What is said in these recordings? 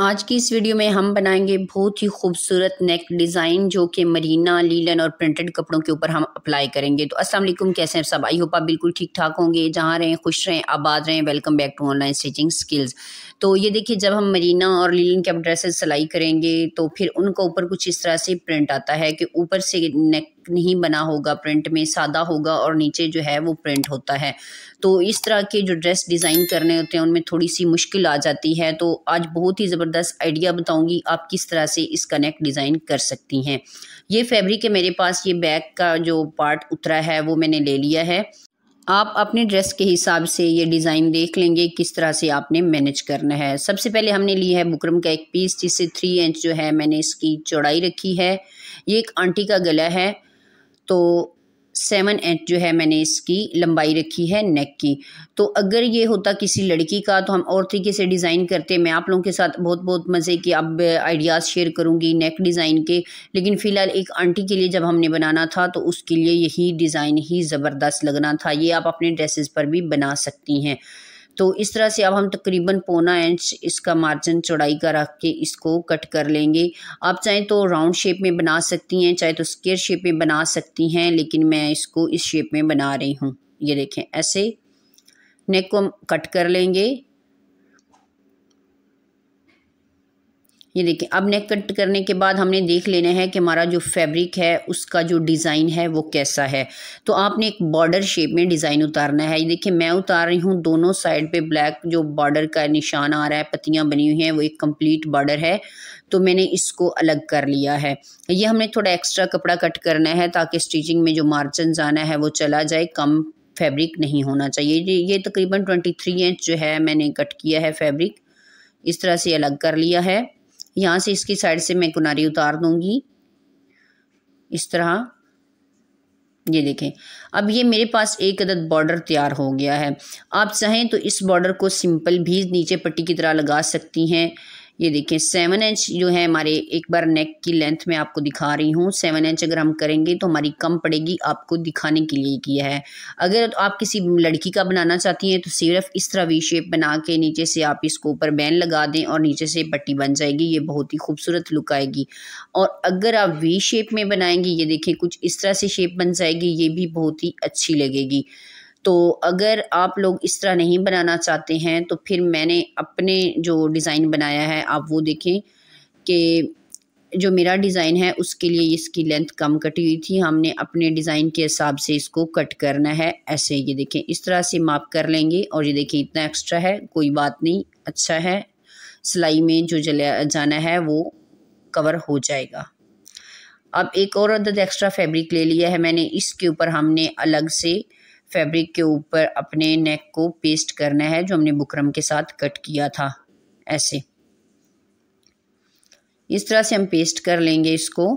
आज की इस वीडियो में हम बनाएंगे बहुत ही खूबसूरत नेक डिज़ाइन जो कि मरीना लीलन और प्रिंटेड कपड़ों के ऊपर हम अप्लाई करेंगे तो अस्सलाम वालेकुम कैसे हैं सब आई होप आप बिल्कुल ठीक ठाक होंगे जहाँ रहें खुश रहें आबाद रहें welcome back to online stitching skills तो ये देखिए जब हम मरीना और लीलन के ड्रेसेस सिलाई करेंगे तो फिर उनका ऊपर कुछ इस तरह से प्रिंट आता है कि ऊपर से नेक नहीं बना होगा प्रिंट में सादा होगा और नीचे जो है वो प्रिंट होता है तो इस तरह के जो ड्रेस डिज़ाइन करने होते हैं उनमें थोड़ी सी मुश्किल आ जाती है तो आज बहुत ही ज़बरदस्त आइडिया बताऊंगी आप किस तरह से इसका नेक डिज़ाइन कर सकती हैं ये फैब्रिक है मेरे पास ये बैग का जो पार्ट उतरा है वो मैंने ले लिया है आप अपने ड्रेस के हिसाब से ये डिज़ाइन देख लेंगे किस तरह से आपने मैनेज करना है सबसे पहले हमने लिया है बुकरम का एक पीस जिससे थ्री इंच जो है मैंने इसकी चौड़ाई रखी है ये एक आंटी का गला है तो सेवन एच जो है मैंने इसकी लंबाई रखी है नेक की तो अगर ये होता किसी लड़की का तो हम और तरीके से डिज़ाइन करते मैं आप लोगों के साथ बहुत बहुत मज़े की अब आइडियाज़ शेयर करूँगी नेक डिज़ाइन के लेकिन फ़िलहाल एक आंटी के लिए जब हमने बनाना था तो उसके लिए यही डिज़ाइन ही ज़बरदस्त लगना था ये आप अपने ड्रेसेस पर भी बना सकती हैं तो इस तरह से अब हम तकरीबन पौना इंच इसका मार्जिन चौड़ाई का रख के इसको कट कर लेंगे आप चाहें तो राउंड शेप में बना सकती हैं चाहे तो स्केयर शेप में बना सकती हैं लेकिन मैं इसको इस शेप में बना रही हूँ ये देखें ऐसे नेक को कट कर लेंगे ये देखें अब नेक कट करने के बाद हमने देख लेना है कि हमारा जो फैब्रिक है उसका जो डिज़ाइन है वो कैसा है तो आपने एक बॉर्डर शेप में डिज़ाइन उतारना है ये देखिए मैं उतार रही हूँ दोनों साइड पे ब्लैक जो बॉर्डर का निशान आ रहा है पत्तियाँ बनी हुई हैं वो एक कंप्लीट बॉर्डर है तो मैंने इसको अलग कर लिया है ये हमने थोड़ा एक्स्ट्रा कपड़ा कट करना है ताकि स्टिचिंग में जो मार्जिन आना है वो चला जाए कम फैब्रिक नहीं होना चाहिए ये तकरीबन ट्वेंटी इंच जो है मैंने कट किया है फैब्रिक इस तरह से अलग कर लिया है यहाँ से इसकी साइड से मैं कुनारी उतार दूंगी इस तरह ये देखें अब ये मेरे पास एक अदद बॉर्डर तैयार हो गया है आप चाहें तो इस बॉर्डर को सिंपल भी नीचे पट्टी की तरह लगा सकती हैं ये देखें सेवन इंच जो है हमारे एक बार नेक की लेंथ में आपको दिखा रही हूँ सेवन इंच अगर हम करेंगे तो हमारी कम पड़ेगी आपको दिखाने के लिए किया है अगर आप किसी लड़की का बनाना चाहती हैं तो सिर्फ इस तरह वी शेप बना के नीचे से आप इसको ऊपर बैन लगा दें और नीचे से पट्टी बन जाएगी ये बहुत ही खूबसूरत लुक आएगी और अगर आप वी शेप में बनाएंगे ये देखें कुछ इस तरह से शेप बन जाएगी ये भी बहुत ही अच्छी लगेगी तो अगर आप लोग इस तरह नहीं बनाना चाहते हैं तो फिर मैंने अपने जो डिज़ाइन बनाया है आप वो देखें कि जो मेरा डिज़ाइन है उसके लिए इसकी लेंथ कम कटी हुई थी हमने अपने डिज़ाइन के हिसाब से इसको कट करना है ऐसे ये देखें इस तरह से माप कर लेंगे और ये देखें इतना एक्स्ट्रा है कोई बात नहीं अच्छा है सिलाई में जो जला जाना है वो कवर हो जाएगा अब एक और अदद एक्स्ट्रा फैब्रिक ले लिया है मैंने इसके ऊपर हमने अलग से फैब्रिक के ऊपर अपने नेक को पेस्ट करना है जो हमने बुकरम के साथ कट किया था ऐसे इस तरह से हम पेस्ट कर लेंगे इसको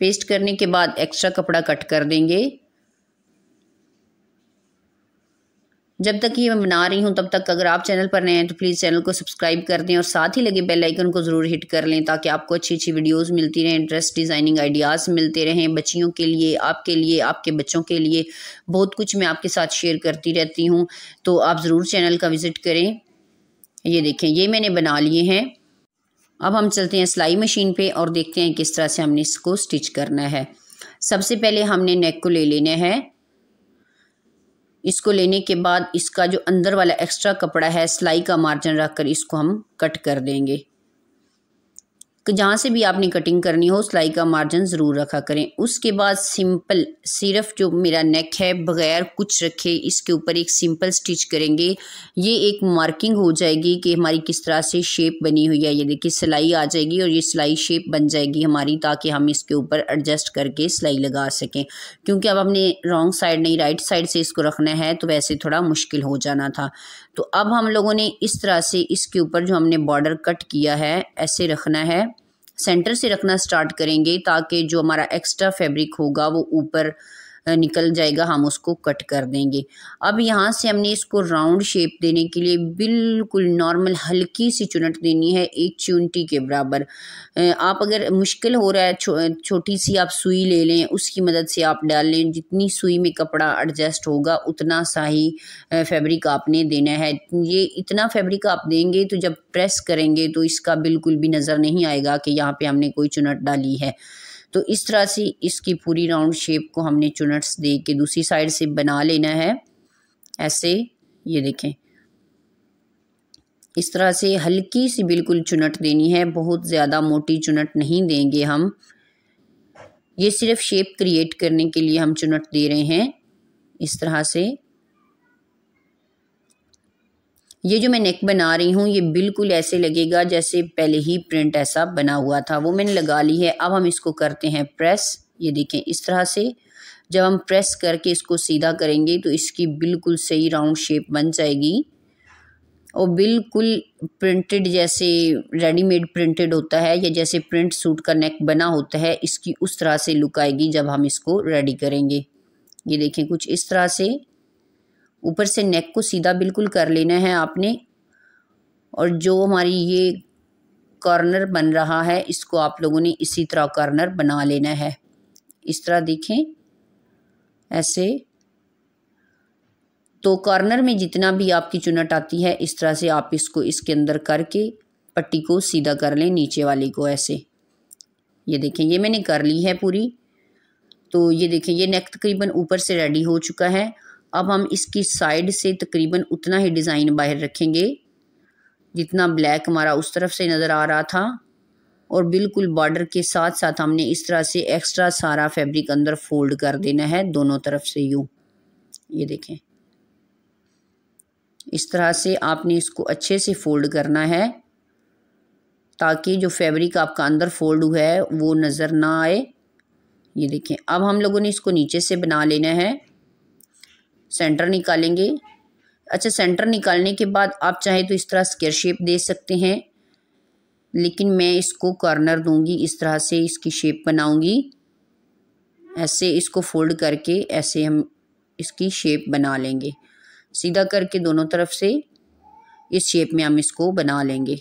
पेस्ट करने के बाद एक्स्ट्रा कपड़ा कट कर देंगे जब तक ये मैं बना रही हूँ तब तक अगर आप चैनल पर नए हैं तो प्लीज़ चैनल को सब्सक्राइब कर दें और साथ ही लगे बेल आइकन को ज़रूर हिट कर लें ताकि आपको अच्छी अच्छी वीडियोस मिलती रहें ड्रेस डिज़ाइनिंग आइडियाज़ मिलते रहें बच्चियों के लिए आपके लिए आपके बच्चों के लिए बहुत कुछ मैं आपके साथ शेयर करती रहती हूँ तो आप ज़रूर चैनल का विज़िट करें ये देखें ये मैंने बना लिए हैं अब हम चलते हैं सिलाई मशीन पर और देखते हैं किस तरह से हमने इसको स्टिच करना है सबसे पहले हमने नेक को ले लेना है इसको लेने के बाद इसका जो अंदर वाला एक्स्ट्रा कपड़ा है सिलाई का मार्जिन रख कर इसको हम कट कर देंगे जहाँ से भी आपने कटिंग करनी हो सिलाई का मार्जिन ज़रूर रखा करें उसके बाद सिंपल सिर्फ जो मेरा नेक है बगैर कुछ रखे इसके ऊपर एक सिंपल स्टिच करेंगे ये एक मार्किंग हो जाएगी कि हमारी किस तरह से शेप बनी हुई है ये देखिए सिलाई आ जाएगी और ये सिलाई शेप बन जाएगी हमारी ताकि हम इसके ऊपर एडजस्ट करके सिलाई लगा सकें क्योंकि अब हमने रॉन्ग साइड नहीं राइट साइड से इसको रखना है तो वैसे थोड़ा मुश्किल हो जाना था तो अब हम लोगों ने इस तरह से इसके ऊपर जो हमने बॉर्डर कट किया है ऐसे रखना है सेंटर से रखना स्टार्ट करेंगे ताकि जो हमारा एक्स्ट्रा फैब्रिक होगा वो ऊपर निकल जाएगा हम उसको कट कर देंगे अब यहाँ से हमने इसको राउंड शेप देने के लिए बिल्कुल नॉर्मल हल्की सी चुनट देनी है एक चुनटी के बराबर आप अगर मुश्किल हो रहा है छो, छोटी सी आप सुई ले लें उसकी मदद से आप डाल लें जितनी सुई में कपड़ा एडजस्ट होगा उतना सा ही फैब्रिक आपने देना है ये इतना फैब्रिक आप देंगे तो जब प्रेस करेंगे तो इसका बिल्कुल भी नज़र नहीं आएगा कि यहाँ पे हमने कोई चुनट डाली है तो इस तरह से इसकी पूरी राउंड शेप को हमने चुनट्स दे के दूसरी साइड से बना लेना है ऐसे ये देखें इस तरह से हल्की सी बिल्कुल चुनट देनी है बहुत ज़्यादा मोटी चुनट नहीं देंगे हम ये सिर्फ शेप क्रिएट करने के लिए हम चुनट दे रहे हैं इस तरह से ये जो मैं नेक बना रही हूँ ये बिल्कुल ऐसे लगेगा जैसे पहले ही प्रिंट ऐसा बना हुआ था वो मैंने लगा ली है अब हम इसको करते हैं प्रेस ये देखें इस तरह से जब हम प्रेस करके इसको सीधा करेंगे तो इसकी बिल्कुल सही राउंड शेप बन जाएगी और बिल्कुल प्रिंटेड जैसे रेडीमेड प्रिंटेड होता है या जैसे प्रिंट सूट का नेक बना होता है इसकी उस तरह से लुक आएगी जब हम इसको रेडी करेंगे ये देखें कुछ इस तरह से ऊपर से नेक को सीधा बिल्कुल कर लेना है आपने और जो हमारी ये कॉर्नर बन रहा है इसको आप लोगों ने इसी तरह कॉर्नर बना लेना है इस तरह देखें ऐसे तो कॉर्नर में जितना भी आपकी चुनट आती है इस तरह से आप इसको इसके अंदर करके पट्टी को सीधा कर लें नीचे वाले को ऐसे ये देखें ये मैंने कर ली है पूरी तो ये देखें ये नेक तकरीबन ऊपर से रेडी हो चुका है अब हम इसकी साइड से तकरीबन उतना ही डिज़ाइन बाहर रखेंगे जितना ब्लैक हमारा उस तरफ से नज़र आ रहा था और बिल्कुल बॉर्डर के साथ साथ हमने इस तरह से एक्स्ट्रा सारा फैब्रिक अंदर फोल्ड कर देना है दोनों तरफ से यूँ ये देखें इस तरह से आपने इसको अच्छे से फोल्ड करना है ताकि जो फैब्रिक आपका अंदर फोल्ड हुआ है वो नज़र ना आए ये देखें अब हम लोगों ने इसको नीचे से बना लेना है सेंटर निकालेंगे अच्छा सेंटर निकालने के बाद आप चाहे तो इस तरह स्केयर शेप दे सकते हैं लेकिन मैं इसको कॉर्नर दूंगी इस तरह से इसकी शेप बनाऊंगी ऐसे इसको फोल्ड करके ऐसे हम इसकी शेप बना लेंगे सीधा करके दोनों तरफ से इस शेप में हम इसको बना लेंगे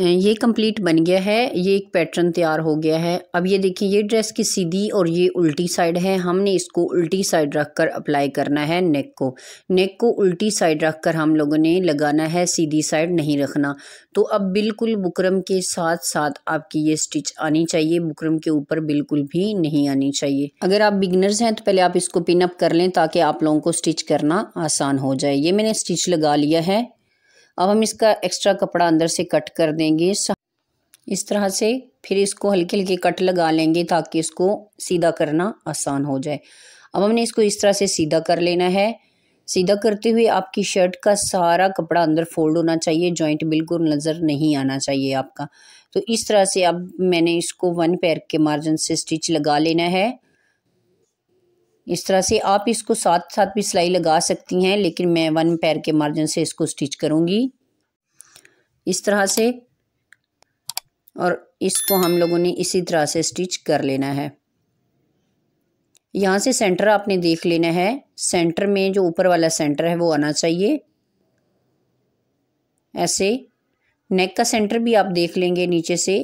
ये कंप्लीट बन गया है ये एक पैटर्न तैयार हो गया है अब ये देखिए ये ड्रेस की सीधी और ये उल्टी साइड है हमने इसको उल्टी साइड रख कर अप्लाई करना है नेक को नेक को उल्टी साइड रख कर हम लोगों ने लगाना है सीधी साइड नहीं रखना तो अब बिल्कुल बुकरम के साथ साथ आपकी ये स्टिच आनी चाहिए बुकरम के ऊपर बिल्कुल भी नहीं आनी चाहिए अगर आप बिगनर्स हैं तो पहले आप इसको पिनअप कर लें ताकि आप लोगों को स्टिच करना आसान हो जाए ये मैंने स्टिच लगा लिया है अब हम इसका एक्स्ट्रा कपड़ा अंदर से कट कर देंगे इस तरह से फिर इसको हल्के हल्के कट लगा लेंगे ताकि इसको सीधा करना आसान हो जाए अब हमने इसको इस तरह से सीधा कर लेना है सीधा करते हुए आपकी शर्ट का सारा कपड़ा अंदर फोल्ड होना चाहिए जॉइंट बिल्कुल नज़र नहीं आना चाहिए आपका तो इस तरह से अब मैंने इसको वन पैर के मार्जिन से स्टिच लगा लेना है इस तरह से आप इसको साथ साथ भी सिलाई लगा सकती हैं लेकिन मैं वन पैर के मार्जिन से इसको स्टिच करूँगी इस तरह से और इसको हम लोगों ने इसी तरह से स्टिच कर लेना है यहाँ से सेंटर आपने देख लेना है सेंटर में जो ऊपर वाला सेंटर है वो आना चाहिए ऐसे नेक का सेंटर भी आप देख लेंगे नीचे से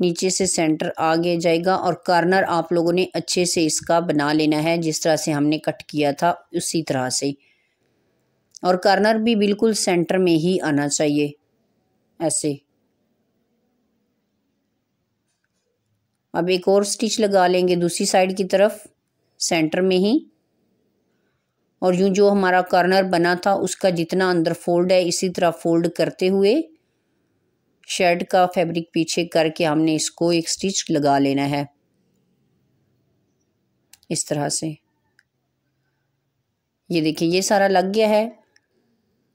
नीचे से सेंटर आगे जाएगा और कॉर्नर आप लोगों ने अच्छे से इसका बना लेना है जिस तरह से हमने कट किया था उसी तरह से और कॉर्नर भी बिल्कुल सेंटर में ही आना चाहिए ऐसे अब एक और स्टिच लगा लेंगे दूसरी साइड की तरफ सेंटर में ही और यूं जो हमारा कॉर्नर बना था उसका जितना अंदर फोल्ड है इसी तरह फोल्ड करते हुए शर्ट का फैब्रिक पीछे करके हमने इसको एक स्टिच लगा लेना है इस तरह से ये देखिए ये सारा लग गया है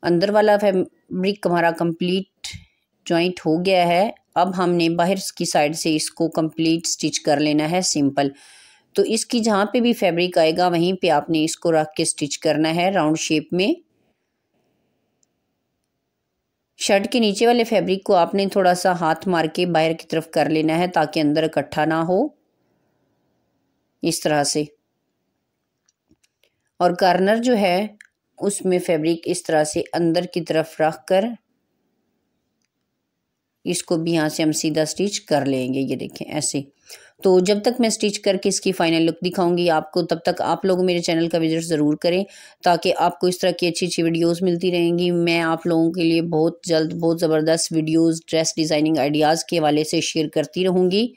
अंदर वाला फैब्रिक हमारा कंप्लीट जॉइंट हो गया है अब हमने बाहर की साइड से इसको कंप्लीट स्टिच कर लेना है सिंपल तो इसकी जहाँ पे भी फैब्रिक आएगा वहीं पे आपने इसको रख के स्टिच करना है राउंड शेप में शर्ट के नीचे वाले फैब्रिक को आपने थोड़ा सा हाथ मार के बाहर की तरफ कर लेना है ताकि अंदर इकट्ठा ना हो इस तरह से और कार्नर जो है उसमें फैब्रिक इस तरह से अंदर की तरफ रख कर इसको भी यहाँ से हम सीधा स्टिच कर लेंगे ये देखें ऐसे तो जब तक मैं स्टिच करके इसकी फ़ाइनल लुक दिखाऊंगी आपको तब तक आप लोग मेरे चैनल का विज़िट ज़रूर करें ताकि आपको इस तरह की अच्छी अच्छी वीडियोस मिलती रहेंगी मैं आप लोगों के लिए बहुत जल्द बहुत ज़बरदस्त वीडियोस ड्रेस डिज़ाइनिंग आइडियाज़ के हवाले से शेयर करती रहूँगी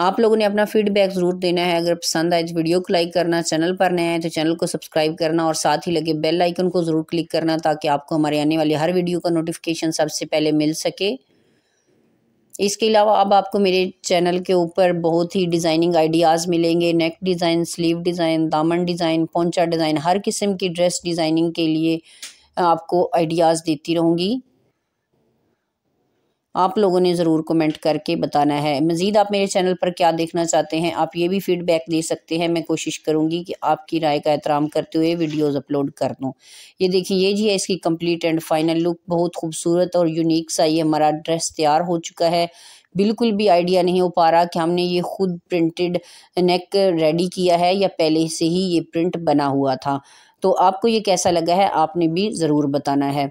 आप लोगों ने अपना फीडबैक ज़रूर देना है अगर पसंद आए तो वीडियो को लाइक करना चैनल पर नया है तो चैनल को सब्सक्राइब करना और साथ ही लगे बेल आइकन को ज़रूर क्लिक करना ताकि आपको हमारे आने वाली हर वीडियो का नोटिफिकेशन सबसे पहले मिल सके इसके अलावा अब आपको मेरे चैनल के ऊपर बहुत ही डिज़ाइनिंग आइडियाज़ मिलेंगे नेक डिज़ाइन स्लीव डिज़ाइन दामन डिज़ाइन पोंचा डिज़ाइन हर किस्म की ड्रेस डिज़ाइनिंग के लिए आपको आइडियाज़ देती रहूँगी आप लोगों ने ज़रूर कमेंट करके बताना है मज़ीद आप मेरे चैनल पर क्या देखना चाहते हैं आप ये भी फीडबैक दे सकते हैं मैं कोशिश करूँगी कि आपकी राय का एहतराम करते हुए वीडियोस अपलोड कर दूँ ये देखिए ये जी है इसकी कंप्लीट एंड फाइनल लुक बहुत खूबसूरत और यूनिक सा ये हमारा ड्रेस तैयार हो चुका है बिल्कुल भी आइडिया नहीं हो पा रहा कि हमने ये खुद प्रिंटेड नेक रेडी किया है या पहले से ही ये प्रिंट बना हुआ था तो आपको ये कैसा लगा है आपने भी ज़रूर बताना है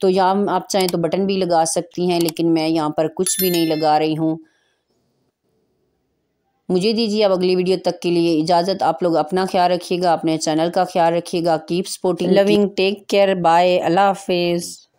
तो यहाँ आप चाहें तो बटन भी लगा सकती हैं लेकिन मैं यहाँ पर कुछ भी नहीं लगा रही हूँ मुझे दीजिए अब अगली वीडियो तक के लिए इजाज़त आप लोग अपना ख्याल रखिएगा अपने चैनल का ख्याल रखिएगा keep supporting loving take care bye अल्लाह हाफिज़